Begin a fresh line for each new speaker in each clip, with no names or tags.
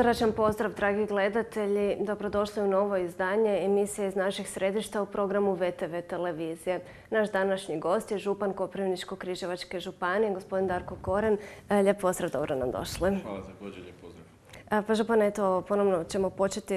Srdačan pozdrav, dragi gledatelji. Dobrodošli u novo izdanje emisije iz naših središta u programu VTV televizije. Naš današnji gost je župan Koprivničko-Križevačke županije, gospodin Darko Koren. E, lijep pozdrav, dobro nam došli. Hvala za pa Župan, eto, ponovno ćemo početi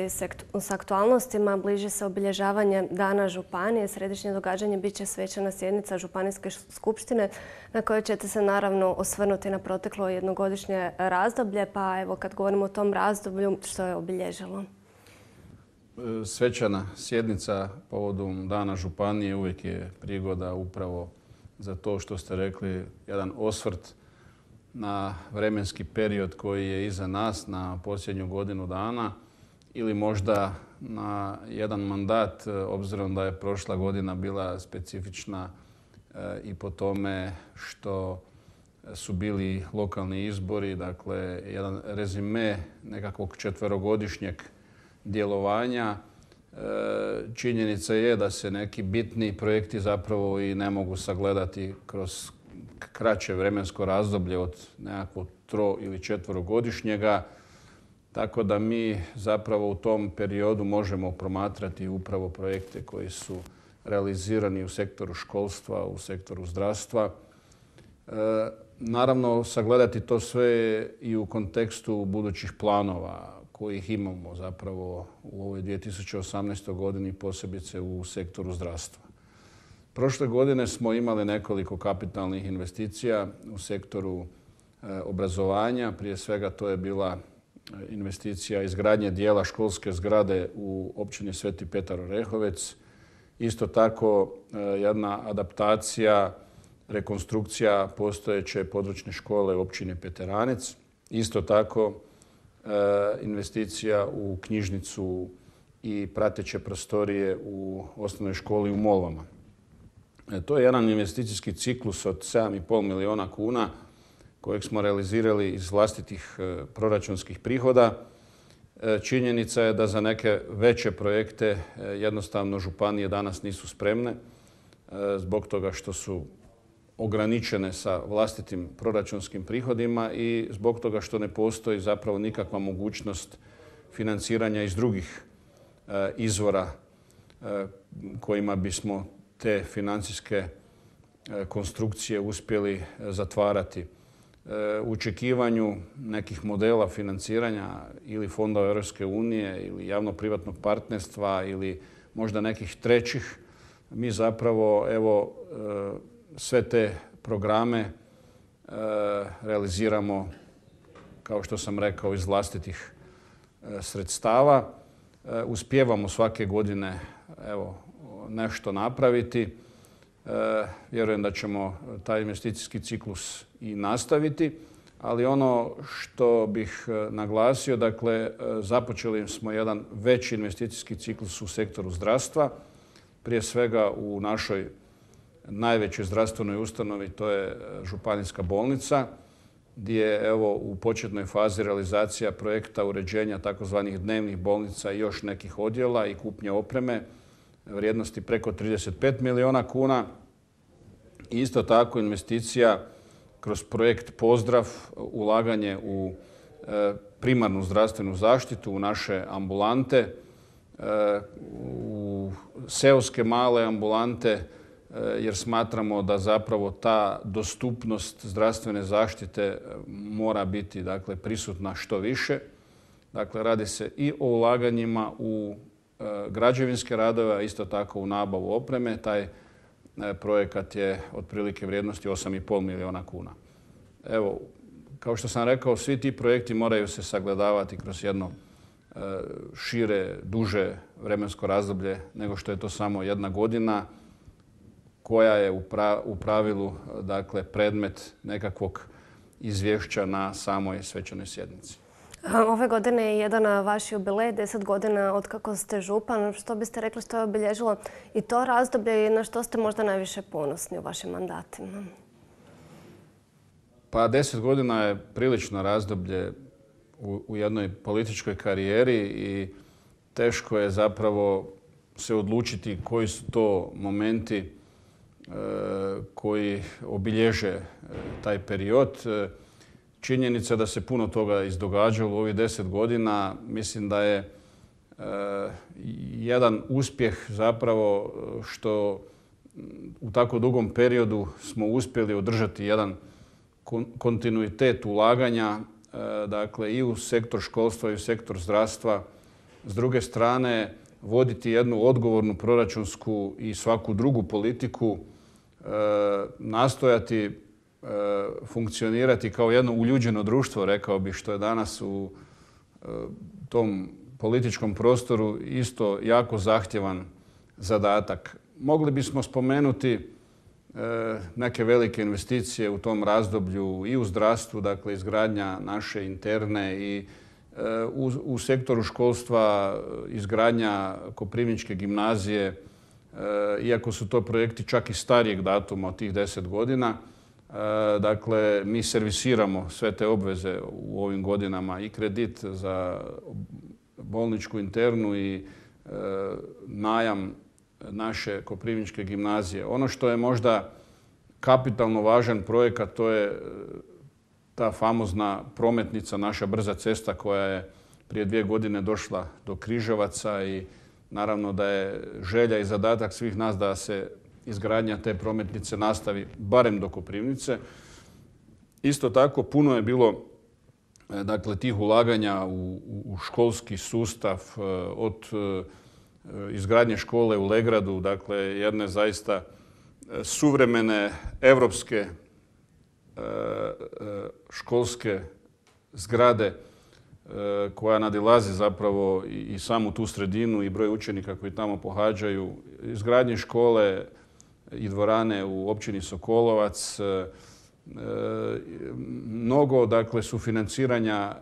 s aktualnostima. Bliže se obilježavanje Dana Županije. Središnje događanje bit će svećana sjednica Županijske skupštine na kojoj ćete se naravno osvrnuti na proteklo jednogodišnje razdoblje. Pa evo, kad govorimo o tom razdoblju, što je obilježilo?
E, svećana sjednica povodom Dana Županije uvijek je prigoda upravo za to što ste rekli, jedan osvrt na vremenski period koji je iza nas, na posljednju godinu dana ili možda na jedan mandat, e, obzirom da je prošla godina bila specifična e, i po tome što su bili lokalni izbori, dakle jedan rezime nekakvog četverogodišnjeg djelovanja. E, činjenica je da se neki bitni projekti zapravo i ne mogu sagledati kroz kraće vremensko razdoblje od nekako tro ili četvorogodišnjega, tako da mi zapravo u tom periodu možemo promatrati upravo projekte koji su realizirani u sektoru školstva, u sektoru zdravstva. E, naravno, sagledati to sve i u kontekstu budućih planova kojih imamo zapravo u ovoj 2018. godini, posebice u sektoru zdravstva. Prošle godine smo imali nekoliko kapitalnih investicija u sektoru e, obrazovanja. Prije svega to je bila e, investicija izgradnje dijela školske zgrade u općini Sveti Petar Orehovec. Isto tako e, jedna adaptacija, rekonstrukcija postojeće područne škole u općini Peteranec. Isto tako investicija u knjižnicu i prateće prostorije u osnovnoj školi u Molvama. E, to je jedan investicijski ciklus od 7,5 milijuna kuna kojeg smo realizirali iz vlastitih e, proračunskih prihoda. E, činjenica je da za neke veće projekte jednostavno županije danas nisu spremne zbog toga što su ograničene sa vlastitim proračunskim prihodima i zbog toga što ne postoji zapravo nikakva mogućnost financiranja iz drugih izvora kojima bismo te financijske e, konstrukcije uspjeli e, zatvarati. E, u očekivanju nekih modela financiranja ili Fonda Europske unije ili javno-privatnog partnerstva ili možda nekih trećih, mi zapravo evo sve te programe realiziramo, kao što sam rekao, iz vlastitih sredstava. Uspjevamo svake godine evo, nešto napraviti. E, vjerujem da ćemo taj investicijski ciklus i nastaviti. Ali ono što bih e, naglasio, dakle, e, započeli smo jedan veći investicijski ciklus u sektoru zdravstva. Prije svega u našoj najvećoj zdravstvenoj ustanovi, to je Županijska bolnica, gdje je evo, u početnoj fazi realizacija projekta uređenja takozvanih dnevnih bolnica i još nekih odjela i kupnje opreme vrijednosti preko 35 milijuna kuna. isto tako investicija kroz projekt Pozdrav, ulaganje u e, primarnu zdravstvenu zaštitu, u naše ambulante, e, u seoske male ambulante, e, jer smatramo da zapravo ta dostupnost zdravstvene zaštite mora biti dakle, prisutna što više. Dakle, radi se i o ulaganjima u građevinske radove, a isto tako u nabavu opreme. Taj e, projekat je otprilike vrijednosti 8,5 milijuna kuna. Evo, kao što sam rekao, svi ti projekti moraju se sagledavati kroz jedno e, šire, duže vremensko razdoblje nego što je to samo jedna godina koja je u pravilu dakle, predmet nekakvog izvješća na samoj svećanoj sjednici.
Ove godine je jedan vaš jubilej, deset godina od kako ste župan. Što biste rekli što je obilježilo i to razdoblje i na što ste možda najviše ponosni u vašim mandatima?
Pa deset godina je prilično razdoblje u, jednoj političkoj karijeri i teško je zapravo se odlučiti koji su to momenti e, koji obilježe e, taj period. E, činjenica da se puno toga izdogađalo u ovih deset godina. Mislim da je e, jedan uspjeh zapravo e, što u tako dugom periodu smo uspjeli održati jedan kontinuitet ulaganja e, dakle i u sektor školstva i u sektor zdravstva. S druge strane, voditi jednu odgovornu proračunsku i svaku drugu politiku, nastojati E, funkcionirati kao jedno uljuđeno društvo, rekao bih, što je danas u e, tom političkom prostoru isto jako zahtjevan zadatak. Mogli bismo spomenuti e, neke velike investicije u tom razdoblju i u zdravstvu, dakle izgradnja naše interne i u, sektoru školstva izgradnja Koprivničke gimnazije, iako su to projekti čak i starijeg datuma od tih deset godina, E, dakle, mi servisiramo sve te obveze u ovim godinama i kredit za bolničku internu i e, najam naše Koprivničke gimnazije. Ono što je možda kapitalno važan projekat, to je e, ta famozna prometnica, naša brza cesta koja je prije dvije godine došla do Križevaca i naravno da je želja i zadatak svih nas da se izgradnja te prometnice nastavi barem do Koprivnice. Isto tako puno je bilo e, dakle, tih ulaganja u, školski sustav e, od e, izgradnje škole u Legradu, dakle jedne zaista suvremene evropske školske zgrade koja nadilazi zapravo i samu tu sredinu i broj učenika koji tamo pohađaju, izgradnje škole, i dvorane u općini Sokolovac, e, e, mnogo dakle financiranja e,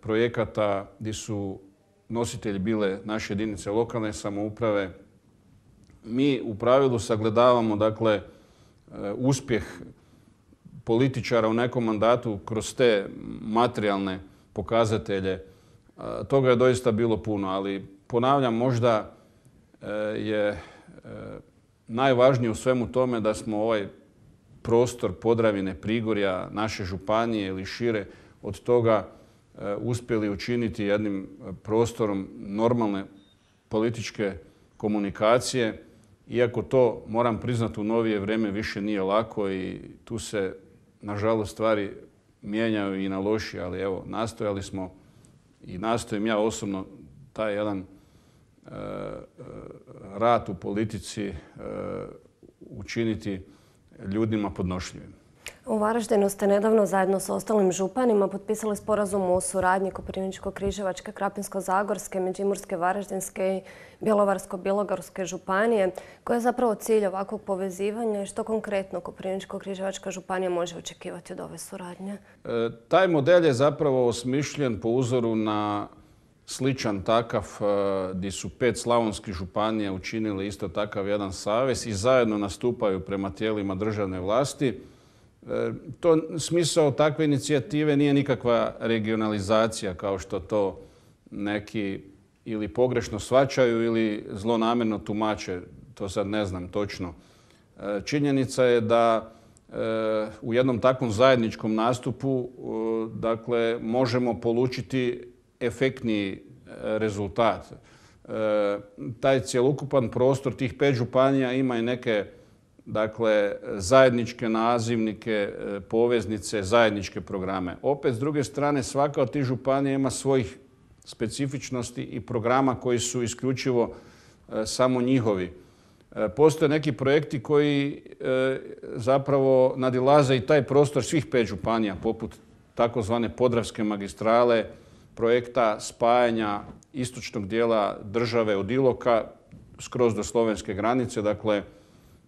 projekata gdje su nositelji bile naše jedinice lokalne samouprave. Mi u pravilu sagledavamo dakle uspjeh političara u nekom mandatu kroz te materijalne pokazatelje. Toga je doista bilo puno, ali ponavljam možda je najvažnije u svemu tome da smo ovaj prostor Podravine, Prigorja, naše županije ili šire od toga e, uspjeli učiniti jednim e, prostorom normalne političke komunikacije. Iako to, moram priznati, u novije vrijeme više nije lako i tu se, nažalost, stvari mijenjaju i na loši, ali evo, nastojali smo i nastojim ja osobno taj jedan Eh, rad u politici eh, učiniti ljudima podnošljivim.
U Varaždinu ste nedavno zajedno sa ostalim županima potpisali sporazum o suradnji Koprivničko-Križevačke, Krapinsko-Zagorske, Međimurske, Varaždinske i Bjelovarsko-Bilogorske županije. Koja je zapravo cilj ovakvog povezivanja i što konkretno Koprivničko-Križevačka županija može očekivati od ove suradnje?
Eh, taj model je zapravo osmišljen po uzoru na sličan takav gdje eh, su pet slavonskih županija učinili isto takav jedan savez i zajedno nastupaju prema tijelima državne vlasti. Eh, to smisao takve inicijative nije nikakva regionalizacija kao što to neki ili pogrešno svačaju ili zlonamjerno tumače, to sad ne znam točno. Eh, činjenica je da u jednom takvom zajedničkom nastupu dakle, možemo polučiti efektniji e, rezultat. E, taj cjelokupan prostor tih pet županija ima i neke dakle, zajedničke nazivnike, e, poveznice, zajedničke programe. Opet, s druge strane, svaka od tih županija ima svojih specifičnosti i programa koji su isključivo samo njihovi. Postoje neki projekti koji zapravo nadilaze i taj prostor svih pet županija, poput takozvane podravske magistrale, projekta spajanja istočnog dijela države od Iloka skroz do slovenske granice. Dakle,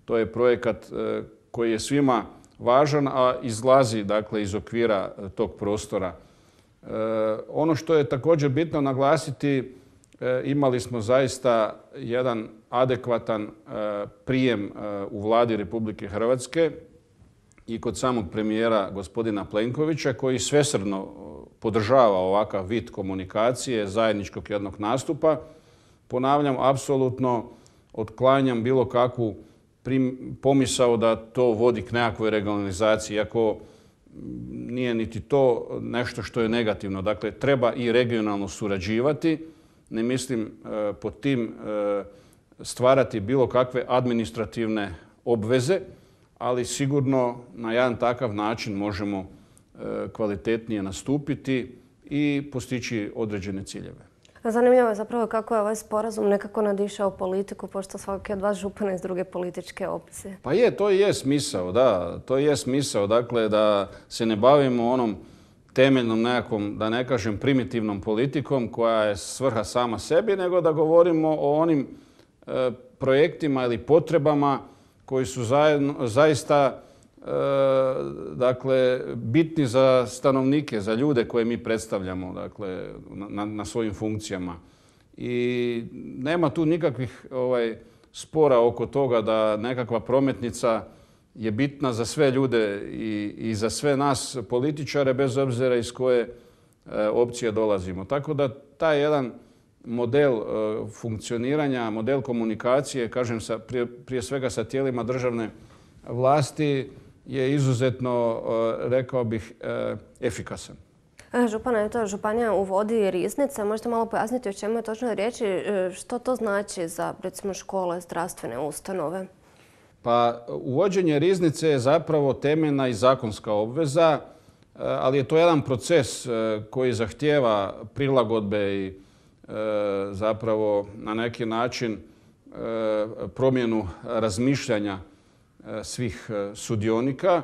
to je projekat e, koji je svima važan, a izlazi dakle, iz okvira e, tog prostora. E, ono što je također bitno naglasiti, imali smo zaista jedan adekvatan prijem u vladi Republike Hrvatske i kod samog premijera gospodina Plenkovića koji svesrdno podržava ovakav vid komunikacije, zajedničkog jednog nastupa. Ponavljam, apsolutno otklanjam bilo kakvu pomisao da to vodi k nekakvoj regionalizaciji, iako mm, nije niti to nešto što je negativno. Dakle, treba i regionalno surađivati. Ne mislim e, pod tim e, stvarati bilo kakve administrativne obveze, ali sigurno na jedan takav način možemo E, kvalitetnije nastupiti i postići određene ciljeve.
Zanimljivo je zapravo kako je ovaj sporazum nekako nadišao politiku, pošto svaki od vas župana iz druge političke opcije.
Pa je, to je smisao, da. To je smisao, dakle, da se ne bavimo onom temeljnom nekakvom, da ne kažem primitivnom politikom koja je svrha sama sebi, nego da govorimo o onim e, projektima ili potrebama koji su zaista E, dakle, bitni za stanovnike, za ljude koje mi predstavljamo dakle, na, na svojim funkcijama. I nema tu nikakvih ovaj, spora oko toga da nekakva prometnica je bitna za sve ljude i, i za sve nas političare, bez obzira iz koje e, opcije dolazimo. Tako da taj jedan model e, funkcioniranja, model komunikacije, kažem, sa, prije, prije svega sa tijelima državne vlasti, je izuzetno, e, rekao bih, e, efikasan.
E, Župana, to županija uvodi riznice. Možete malo pojasniti o čemu je točno riječi, što to znači za recimo, škole, zdravstvene ustanove?
Pa uvođenje riznice je zapravo temeljna i zakonska obveza, ali je to jedan proces koji zahtjeva prilagodbe i zapravo na neki način promjenu razmišljanja E, svih e, sudionika.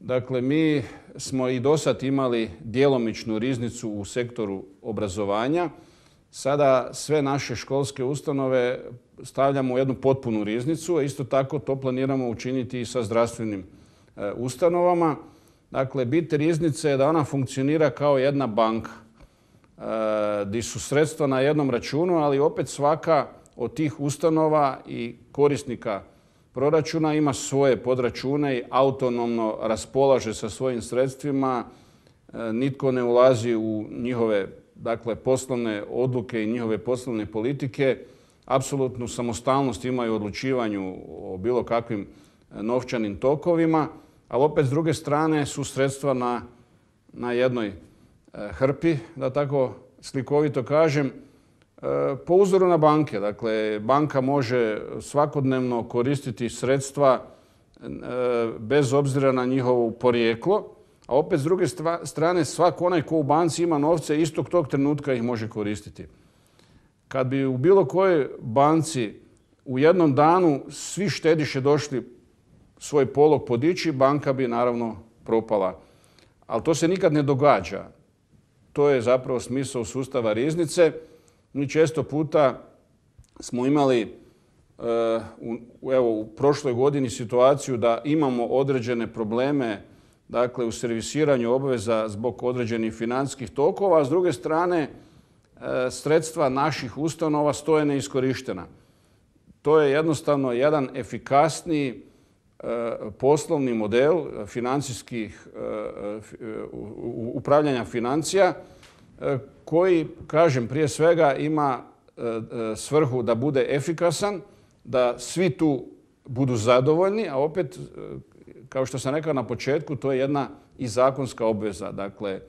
Dakle, mi smo i do sad imali djelomičnu riznicu u sektoru obrazovanja. Sada sve naše školske ustanove stavljamo u jednu potpunu riznicu, a isto tako to planiramo učiniti i sa zdravstvenim e, ustanovama. Dakle, bit riznice je da ona funkcionira kao jedna banka, gdje su sredstva na jednom računu, ali opet svaka od tih ustanova i korisnika proračuna, ima svoje podračune i autonomno raspolaže sa svojim sredstvima. E, nitko ne ulazi u njihove dakle, poslovne odluke i njihove poslovne politike. Apsolutnu samostalnost imaju u odlučivanju o bilo kakvim e, novčanim tokovima, ali opet s druge strane su sredstva na, na jednoj e, hrpi, da tako slikovito kažem, E, po uzoru na banke. Dakle, banka može svakodnevno koristiti sredstva e, bez obzira na njihovo porijeklo, a opet s druge strane svako onaj ko u banci ima novce istog tog trenutka ih može koristiti. Kad bi u bilo kojoj banci u jednom danu svi štediše došli svoj polog podići, banka bi naravno propala. Ali to se nikad ne događa. To je zapravo smisao sustava riznice. Mi često puta smo imali e, u prošloj godini situaciju da imamo određene probleme dakle, u servisiranju obveza zbog određenih financijskih tokova, a s druge strane e, sredstva naših ustanova stoje neiskorištena. To je jednostavno jedan efikasniji e, poslovni model financijskih, upravljanja financija E, koji, kažem, prije svega ima e, e, svrhu da bude efikasan, da svi tu budu zadovoljni, a opet, kao što sam rekao na početku, to je jedna i zakonska obveza, dakle,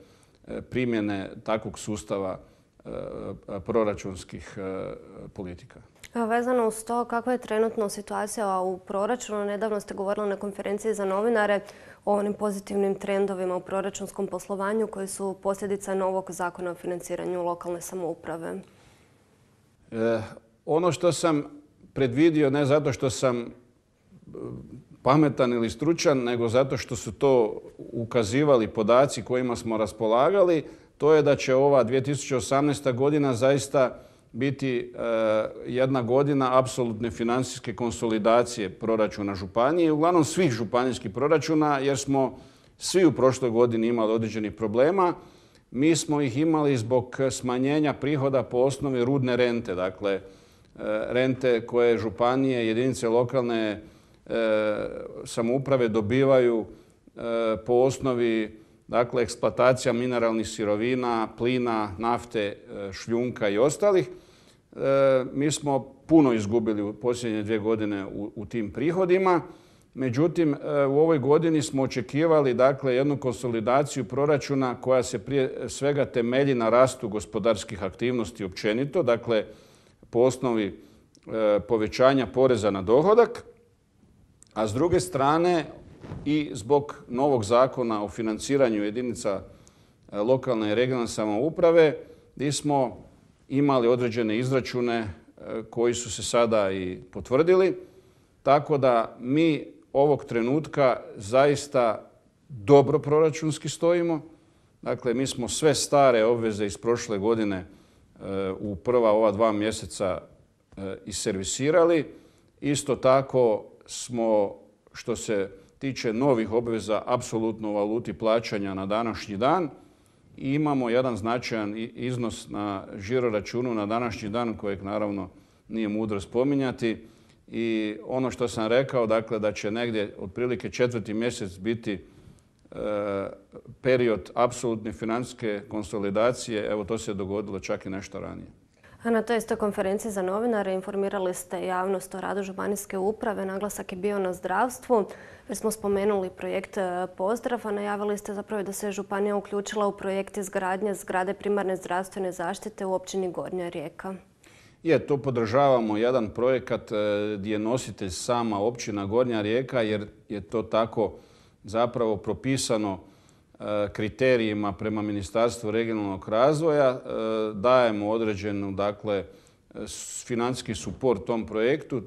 primjene takvog sustava Eh, proračunskih eh, politika.
vezano uz to, kakva je trenutno situacija u proračunu? Nedavno ste govorili na konferenciji za novinare o onim pozitivnim trendovima u proračunskom poslovanju koji su posljedica novog zakona o financiranju lokalne samouprave.
Eh, ono što sam predvidio, ne zato što sam pametan ili stručan, nego zato što su to ukazivali podaci kojima smo raspolagali, to je da će ova 2018. godina zaista biti e, jedna godina apsolutne financijske konsolidacije proračuna županije, uglavnom svih županijskih proračuna, jer smo svi u prošloj godini imali određenih problema. Mi smo ih imali zbog smanjenja prihoda po osnovi rudne rente, dakle e, rente koje županije, jedinice lokalne e, samouprave dobivaju po osnovi dakle eksploatacija mineralnih sirovina, plina, nafte, e, šljunka i ostalih. E, mi smo puno izgubili u posljednje dvije godine u, tim prihodima. Međutim, e, u ovoj godini smo očekivali dakle, jednu konsolidaciju proračuna koja se prije svega temelji na rastu gospodarskih aktivnosti općenito, dakle po osnovi povećanja poreza na dohodak, a s druge strane i zbog novog zakona o financiranju jedinica e, lokalne i regionalne samouprave gdje smo imali određene izračune e, koji su se sada i potvrdili. Tako da mi ovog trenutka zaista dobro proračunski stojimo. Dakle, mi smo sve stare obveze iz prošle godine e, u prva ova dva mjeseca iservisirali. Isto tako smo što se tiče novih obveza apsolutno u valuti plaćanja na današnji dan i imamo jedan značajan iznos na žiro računu na današnji dan kojeg naravno nije mudro spominjati. I ono što sam rekao, dakle da će negdje otprilike četvrti mjesec biti e, period apsolutne financijske konsolidacije, evo to se dogodilo čak i nešto ranije.
Na toj istoj konferenciji za novinare informirali ste javnost o radu županijske uprave. Naglasak je bio na zdravstvu. Već smo spomenuli projekt e, Pozdrav, a najavili ste zapravo da se županija uključila u projekt izgradnje zgrade primarne zdravstvene zaštite u općini Gornja Rijeka.
Je, to podržavamo jedan projekat e, gdje je nositelj sama općina Gornja Rijeka jer je to tako zapravo propisano Eh, kriterijima prema Ministarstvu regionalnog razvoja eh, dajemo određenu dakle, eh, financijski suport tom projektu.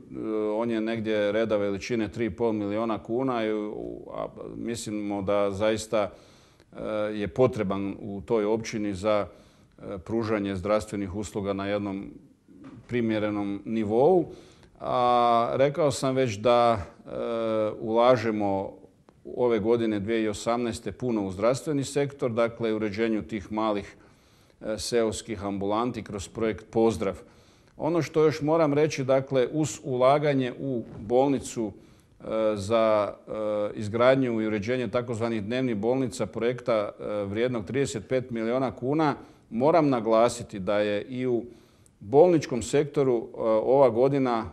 On je negdje reda veličine 3,5 milijuna kuna, a mislimo da zaista je potreban u toj općini za pružanje zdravstvenih usluga na jednom primjerenom nivou. A rekao sam već da ulažemo ove godine 2018. puno u zdravstveni sektor, dakle u uređenju tih malih e, seoskih ambulanti kroz projekt Pozdrav. Ono što još moram reći, dakle, uz ulaganje u bolnicu e, za e, izgradnju i uređenje takozvanih dnevnih bolnica projekta vrijednog 35 milijuna kuna, moram naglasiti da je i u bolničkom sektoru ova godina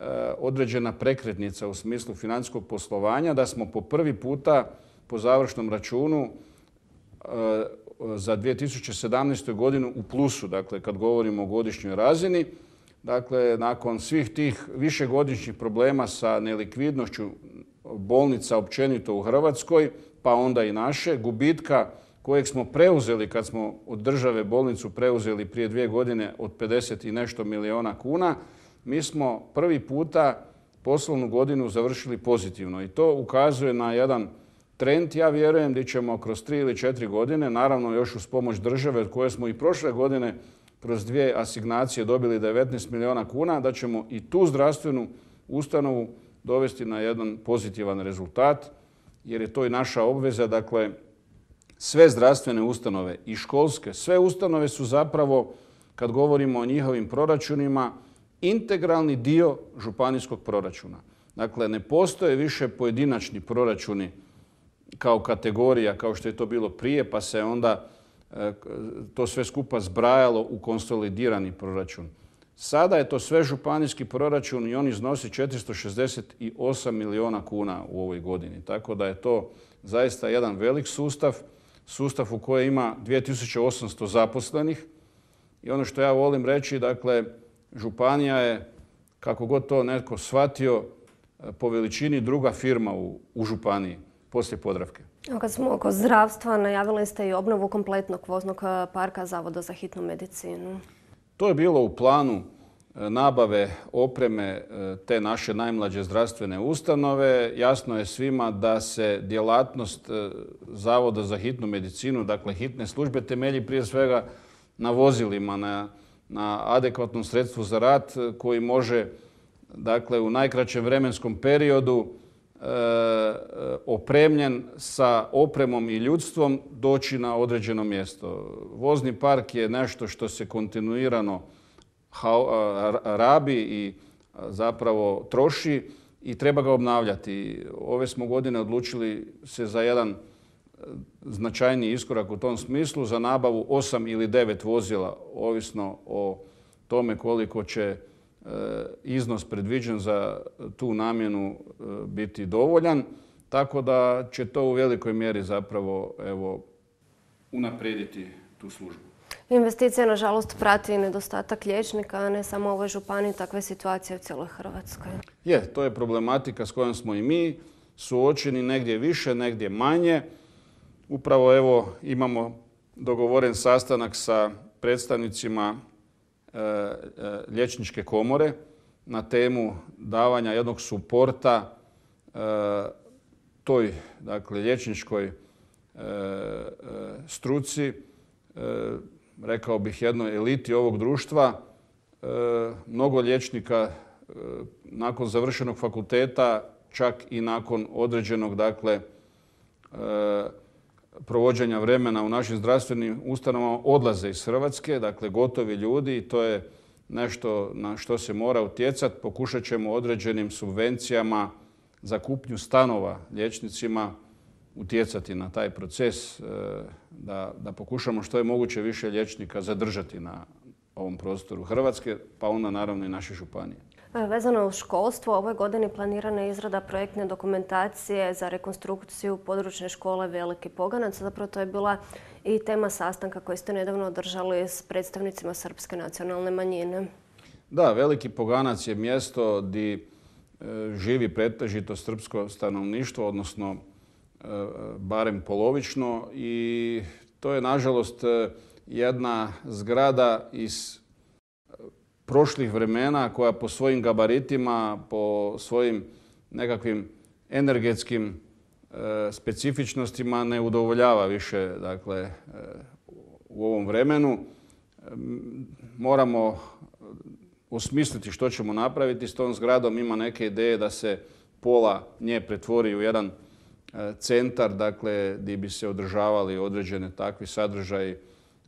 Eh, određena prekretnica u smislu financijskog poslovanja, da smo po prvi puta po završnom računu eh, za 2017. godinu u plusu, dakle kad govorimo o godišnjoj razini, dakle nakon svih tih višegodišnjih problema sa nelikvidnošću bolnica općenito u Hrvatskoj, pa onda i naše, gubitka kojeg smo preuzeli kad smo od države bolnicu preuzeli prije dvije godine od 50 i nešto milijuna kuna, mi smo prvi puta poslovnu godinu završili pozitivno i to ukazuje na jedan trend, ja vjerujem, da ćemo kroz tri ili četiri godine, naravno još uz pomoć države od koje smo i prošle godine kroz dvije asignacije dobili 19 milijuna kuna, da ćemo i tu zdravstvenu ustanovu dovesti na jedan pozitivan rezultat, jer je to i naša obveza. Dakle, sve zdravstvene ustanove i školske, sve ustanove su zapravo, kad govorimo o njihovim proračunima, integralni dio županijskog proračuna. Dakle, ne postoje više pojedinačni proračuni kao kategorija, kao što je to bilo prije, pa se onda e, to sve skupa zbrajalo u konsolidirani proračun. Sada je to sve županijski proračun i on iznosi 468 milijuna kuna u ovoj godini. Tako da je to zaista jedan velik sustav, sustav u kojem ima 2800 zaposlenih. I ono što ja volim reći, dakle, županija je, kako god to netko shvatio, e, po veličini druga firma u, županiji, poslije Podravke.
Kad smo oko zdravstva, najavili ste i obnovu kompletnog voznog e, parka Zavoda za hitnu medicinu.
To je bilo u planu e, nabave opreme te naše najmlađe zdravstvene ustanove. Jasno je svima da se djelatnost Zavoda za hitnu medicinu, dakle hitne službe, temelji prije svega na vozilima, na na adekvatnom sredstvu za rad e, koji može dakle, u najkraćem vremenskom periodu e, e, opremljen sa opremom i ljudstvom doći na određeno mjesto. Vozni park je nešto što se kontinuirano rabi i zapravo troši i treba ga obnavljati. Ove smo godine odlučili se za jedan značajni iskorak u tom smislu za nabavu 8 ili 9 vozila, ovisno o tome koliko će e, iznos predviđen za tu namjenu e, biti dovoljan. Tako da će to u velikoj mjeri zapravo evo, unaprijediti tu službu.
Investicija, nažalost, prati nedostatak liječnika, a ne samo ovoj županiji, takve situacije u cijeloj Hrvatskoj.
Je, to je problematika s kojom smo i mi suočeni negdje više, negdje manje. Upravo evo imamo dogovoren sastanak sa predstavnicima e, e, liječničke komore na temu davanja jednog suporta e, toj dakle, liječničkoj struci, rekao bih jednoj eliti ovog društva. Mnogo liječnika nakon završenog fakulteta, čak i nakon određenog dakle, provođenja vremena u našim zdravstvenim ustanovama odlaze iz Hrvatske, dakle gotovi ljudi i to je nešto na što se mora utjecati. Pokušat ćemo određenim subvencijama za kupnju stanova lječnicima utjecati na taj proces, e, da, pokušamo što je moguće više lječnika zadržati na ovom prostoru Hrvatske, pa onda naravno i naše županije.
E, vezano u školstvo, ovoj godini planirana je izrada projektne dokumentacije za rekonstrukciju područne škole Veliki Poganac. Zapravo to je bila i tema sastanka koji ste nedavno održali s predstavnicima Srpske nacionalne manjine.
Da, Veliki Poganac je mjesto gdje živi pretežito srpsko stanovništvo, odnosno e, barem polovično i to je nažalost e, jedna zgrada iz prošlih vremena koja po svojim gabaritima, po svojim nekakvim energetskim e, specifičnostima ne udovoljava više dakle, e, u ovom vremenu. moramo osmisliti što ćemo napraviti s tom zgradom. Ima neke ideje da se pola nje pretvori u jedan e, centar, dakle, gdje bi se održavali određene takvi sadržaji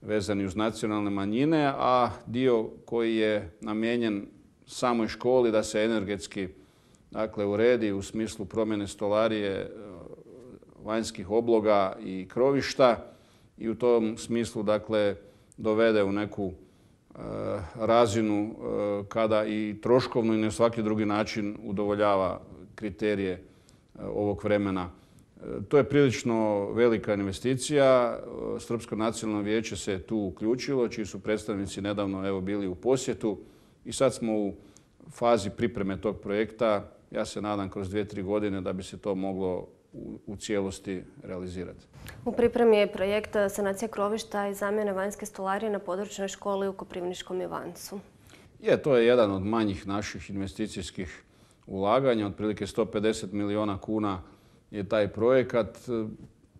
vezani uz nacionalne manjine, a dio koji je namijenjen samoj školi da se energetski dakle, uredi u smislu promjene stolarije, e, vanjskih obloga i krovišta i u tom smislu dakle, dovede u neku e, razinu e, kada i troškovno i na svaki drugi način udovoljava kriterije ovog vremena. To je prilično velika investicija. Srpsko nacionalno vijeće se tu uključilo, čiji su predstavnici nedavno evo, bili u posjetu i sad smo u fazi pripreme tog projekta. Ja se nadam kroz dvije, tri godine da bi se to moglo u cijelosti realizirati.
U pripremi je projekta eh, sanacija krovišta i zamjene vanjske stolarije na područnoj školi u Koprivničkom Ivancu.
Je, to je jedan od manjih naših investicijskih ulaganja, otprilike 150 milijuna kuna je taj projekat e,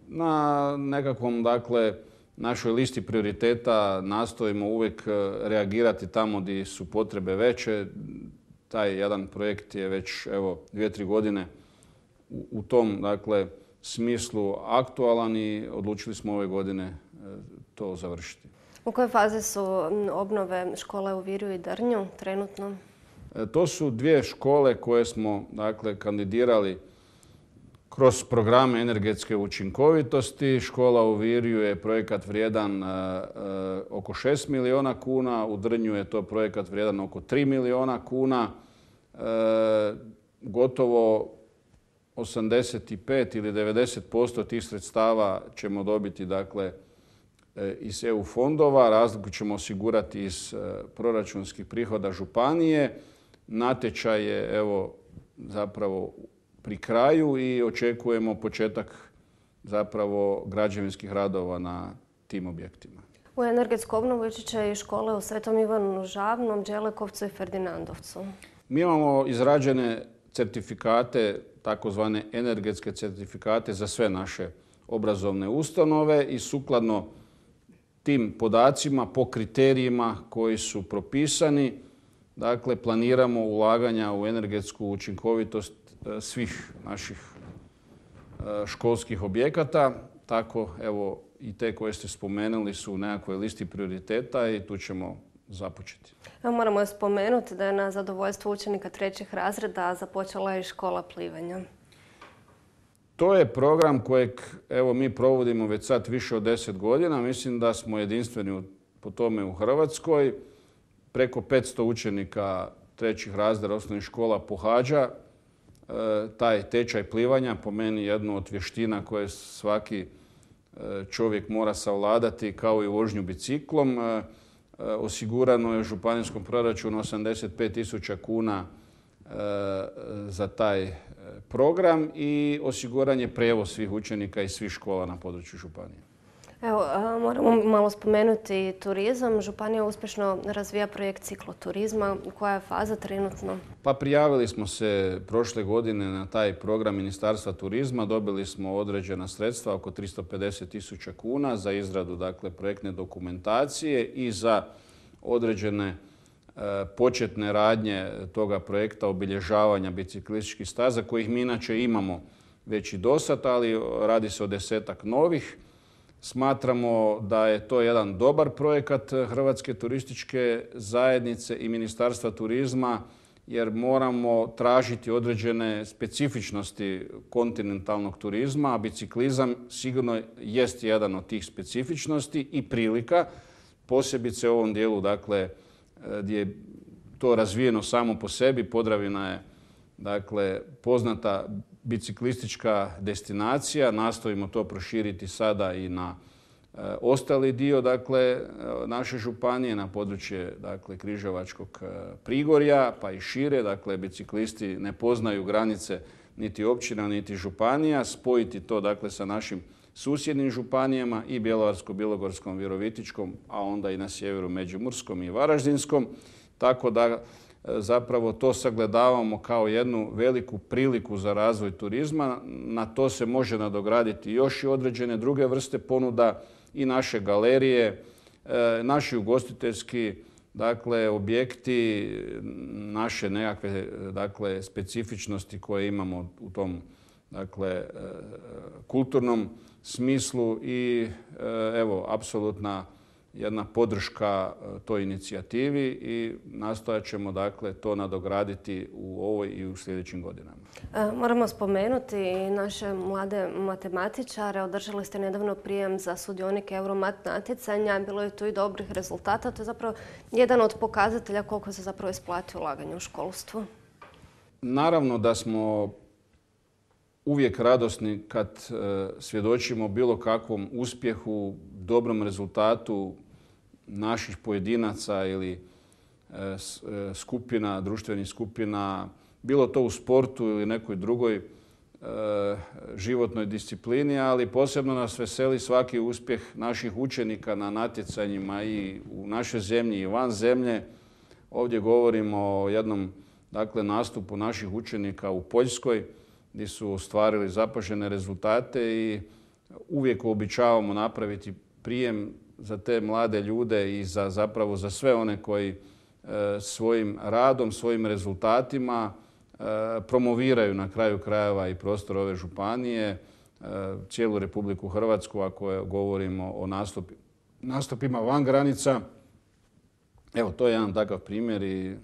na nekakvom, dakle, našoj listi prioriteta nastojimo uvijek e, reagirati tamo gdje su potrebe veće. Taj jedan projekt je već evo dvije, tri godine u tom dakle, smislu aktualan i odlučili smo ove godine e, to završiti.
U kojoj fazi su obnove škole u Virju i Drnju trenutno?
To su dvije škole koje smo dakle, kandidirali kroz program energetske učinkovitosti škola u Virju je projekat vrijedan e, e, oko 6 milijuna kuna, u Drnju je to projekat vrijedan oko 3 milijuna kuna. E, gotovo 85 ili 90% tih sredstava ćemo dobiti dakle, iz EU fondova, razliku ćemo osigurati iz proračunskih prihoda županije. Natječaj je evo, zapravo pri kraju i očekujemo početak zapravo građevinskih radova na tim objektima.
U energetsku obnovu ići će i škole u Svetom Ivanu Žavnom, Đelekovcu i Ferdinandovcu.
Mi imamo izrađene certifikate, takozvane energetske certifikate za sve naše obrazovne ustanove i sukladno tim podacima po kriterijima koji su propisani, dakle planiramo ulaganja u energetsku učinkovitost E, svih naših e, školskih objekata. Tako, evo, i te koje ste spomenuli su u nekakvoj listi prioriteta i tu ćemo započeti.
moramo spomenuti da je na zadovoljstvo učenika trećih razreda započela i škola plivanja.
To je program kojeg evo, mi provodimo već sad više od deset godina. Mislim da smo jedinstveni po tome u Hrvatskoj. Preko 500 učenika trećih razreda osnovnih škola pohađa E, taj tečaj plivanja, po meni jednu od vještina koje svaki e, čovjek mora savladati kao i vožnju biciklom. E, osigurano je u županijskom proračunu 85.000 tisuća kuna za taj program i osiguran je prijevoz svih učenika i svih škola na području županije.
Evo, moramo malo spomenuti turizam. Županija uspješno razvija projekt U Koja je faza trenutno?
Pa prijavili smo se prošle godine na taj program Ministarstva turizma. Dobili smo određena sredstva, oko 350 tisuća kuna za izradu dakle, projektne dokumentacije i za određene e, početne radnje toga projekta obilježavanja biciklističkih staza, kojih mi inače imamo već i dosad, ali radi se o desetak novih. Smatramo da je to jedan dobar projekat Hrvatske turističke zajednice i Ministarstva turizma jer moramo tražiti određene specifičnosti kontinentalnog turizma, a biciklizam sigurno jest jedan od tih specifičnosti i prilika, posebice u ovom dijelu dakle, e, gdje je to razvijeno samo po sebi. Podravina je dakle, poznata biciklistička destinacija. Nastojimo to proširiti sada i na eh, ostali dio dakle, eh, naše županije na područje dakle, Križevačkog eh, prigorja pa i šire. Dakle, biciklisti ne poznaju granice niti općina, niti županija. Spojiti to dakle, sa našim susjednim županijama i Bjelovarsko-Bilogorskom, Virovitičkom, a onda i na sjeveru Međimurskom i Varaždinskom. Tako da zapravo to sagledavamo kao jednu veliku priliku za razvoj turizma. Na to se može nadograditi još i određene druge vrste ponuda i naše galerije, e, naši ugostiteljski dakle, objekti, naše nekakve dakle, specifičnosti koje imamo u tom dakle, e, kulturnom smislu i e, evo, apsolutna jedna podrška e, toj inicijativi i nastojat ćemo dakle, to nadograditi u ovoj i u sljedećim godinama.
E, moramo spomenuti i naše mlade matematičare. Održali ste nedavno prijem za sudionike Euromat natjecanja. Bilo je tu i dobrih rezultata. To je zapravo jedan od pokazatelja koliko se zapravo isplati ulaganje u školstvu.
Naravno da smo uvijek radosni kad e, svjedočimo bilo kakvom uspjehu, dobrom rezultatu naših pojedinaca ili e, e, skupina, društvenih skupina, bilo to u sportu ili nekoj drugoj e, životnoj disciplini, ali posebno nas veseli svaki uspjeh naših učenika na natjecanjima i u našoj zemlji i van zemlje. Ovdje govorimo o jednom dakle, nastupu naših učenika u Poljskoj gdje su ostvarili zapažene rezultate i uvijek običavamo napraviti prijem za te mlade ljude i za zapravo za sve one koji e, svojim radom, svojim rezultatima e, promoviraju na kraju krajeva i prostor ove županije, e, cijelu Republiku Hrvatsku ako govorimo o nastupi, nastupima van granica. Evo, to je jedan takav primjer i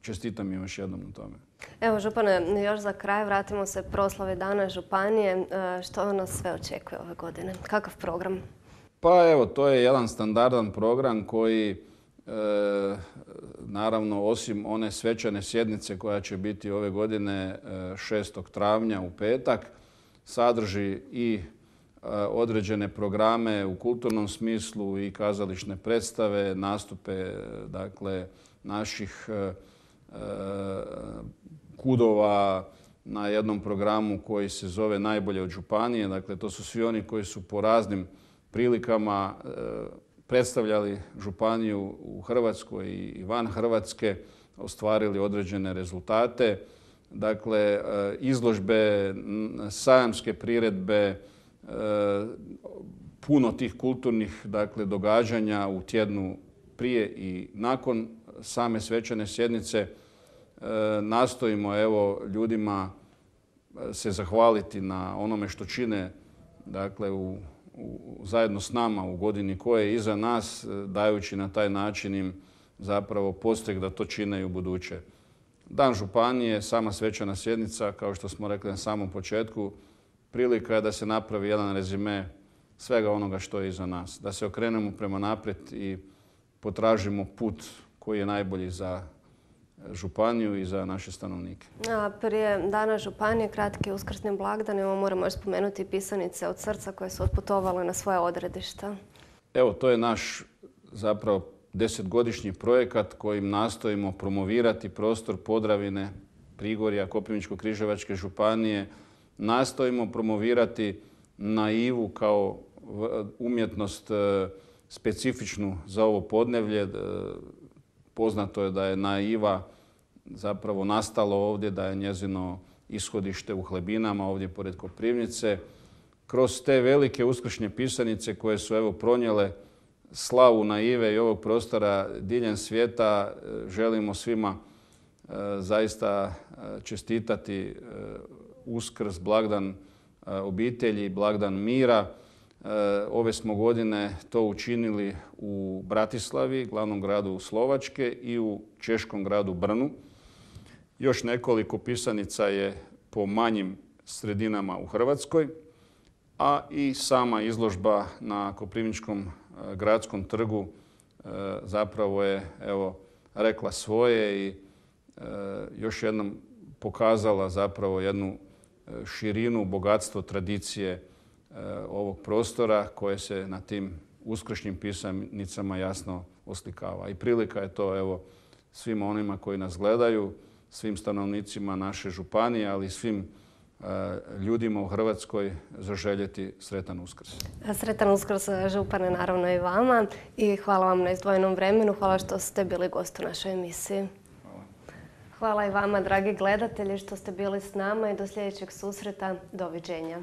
čestitam još jednom na tome.
Evo, Župane, još za kraj vratimo se proslave Dana Županije. Što nas sve očekuje ove godine? Kakav program?
Pa evo, to je jedan standardan program koji e, naravno, osim one svečane sjednice koja će biti ove godine 6. E, travnja u petak, sadrži i e, određene programe u kulturnom smislu i kazališne predstave, nastupe dakle, naših kudova na jednom programu koji se zove Najbolje od Županije. Dakle, to su svi oni koji su po raznim prilikama e, predstavljali županiju u Hrvatskoj i van Hrvatske, ostvarili određene rezultate. Dakle, e, izložbe, sajamske priredbe, e, puno tih kulturnih dakle, događanja u tjednu prije i nakon same svečane sjednice nastojimo evo ljudima se zahvaliti na onome što čine dakle u zajedno s nama u godini koje je iza nas, e, dajući na taj način im zapravo posteg da to čine i u buduće. Dan Županije, sama Svečana sjednica, kao što smo rekli na samom početku, prilika je da se napravi jedan rezime svega onoga što je iza nas. Da se okrenemo prema naprijed i potražimo put koji je najbolji za županiju i za naše stanovnike.
prije dana županije, kratki uskrsni blagdan, moramo još spomenuti pisanice od srca koje su otputovale na svoje odredišta.
Evo, to je naš zapravo desetgodišnji projekat kojim nastojimo promovirati prostor Podravine, Prigorja, Koprivničko-Križevačke županije. Nastojimo promovirati naivu kao umjetnost e, specifičnu za ovo podnevlje, Poznato je da je naiva zapravo nastalo ovdje, da je njezino ishodište u Hlebinama, ovdje pored Koprivnice. Kroz te velike uskršnje pisanice koje su evo pronijele slavu naive i ovog prostora diljem svijeta, e, želimo svima e, zaista e, čestitati uskrs, blagdan obitelji, blagdan mira. Eh, ove smo godine to učinili u Bratislavi, glavnom gradu Slovačke i u češkom gradu Brnu. Još nekoliko pisanica je po manjim sredinama u Hrvatskoj, a i sama izložba na Koprivničkom eh, gradskom trgu eh, zapravo je evo, rekla svoje i još jednom pokazala zapravo jednu širinu, bogatstvo tradicije Eh, ovog prostora koje se na tim uskršnjim pisanicama jasno oslikava. I prilika je to evo svim onima koji nas gledaju, svim stanovnicima naše županije, ali i svim eh, ljudima u Hrvatskoj zaželjeti sretan uskrs.
Sretan uskrs eh, župane naravno i vama i hvala vam na izdvojenom vremenu. Hvala što ste bili gost u našoj emisiji. Hvala. Hvala i vama dragi gledatelji što ste bili s nama i do sljedećeg susreta. Doviđenja.